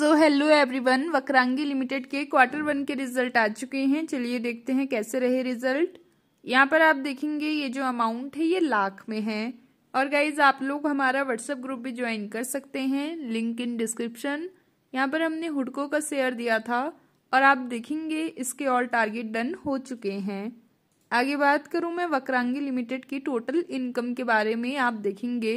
सो hello everyone Vakrangee limited के quarter one के result आ चुके हैं चलिए देखते हैं कैसे रहे रिजल्ट यहाँ पर आप देखेंगे ये जो अमाउंट है ये लाख में है और गाइज आप लोग हमारा व्हाट्सएप ग्रुप भी ज्वाइन कर सकते हैं लिंक इन डिस्क्रिप्शन यहाँ पर हमने हुडको का शेयर दिया था और आप देखेंगे इसके और टारगेट डन हो चुके हैं आगे बात करूँ मैं वक्रांगी लिमिटेड की टोटल इनकम के बारे में आप देखेंगे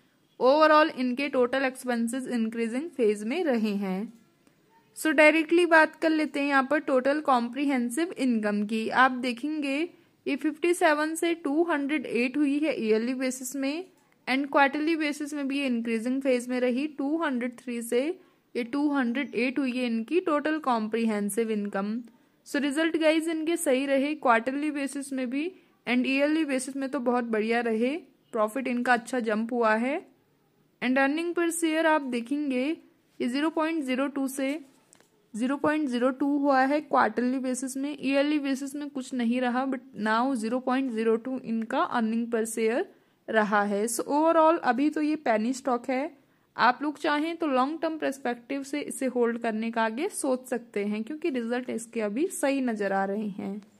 ओवरऑल इनके टोटल एक्सपेंसेस इंक्रीजिंग फेज में रहे हैं सो so, डायरेक्टली बात कर लेते हैं यहाँ पर टोटल कॉम्प्रिहेंसिव इनकम की आप देखेंगे ये 57 से 208 हुई है ईयरली बेसिस में एंड क्वार्टरली बेसिस में भी ये इंक्रीजिंग फेज में रही 203 से ये 208 हुई है इनकी total comprehensive income so result guys इनके सही रहे क्वार्टरली बेसिस में भी एंड ईयरली बेसिस में तो बहुत बढ़िया रहे प्रॉफिट इनका अच्छा जंप हुआ है एंड अर्निंग पर शेयर आप देखेंगे ये जीरो पॉइंट जीरो टू से जीरो पॉइंट जीरो टू हुआ है क्वार्टरली बेसिस में ईयरली बेसिस में कुछ नहीं रहा but now zero point zero two इनका अर्निंग पर शेयर रहा है सो so, ओवरऑल अभी तो ये पैनी स्टॉक है आप लोग चाहें तो लॉन्ग टर्म परस्पेक्टिव से इसे होल्ड करने का आगे सोच सकते हैं क्योंकि रिजल्ट इसके अभी सही नजर आ रहे हैं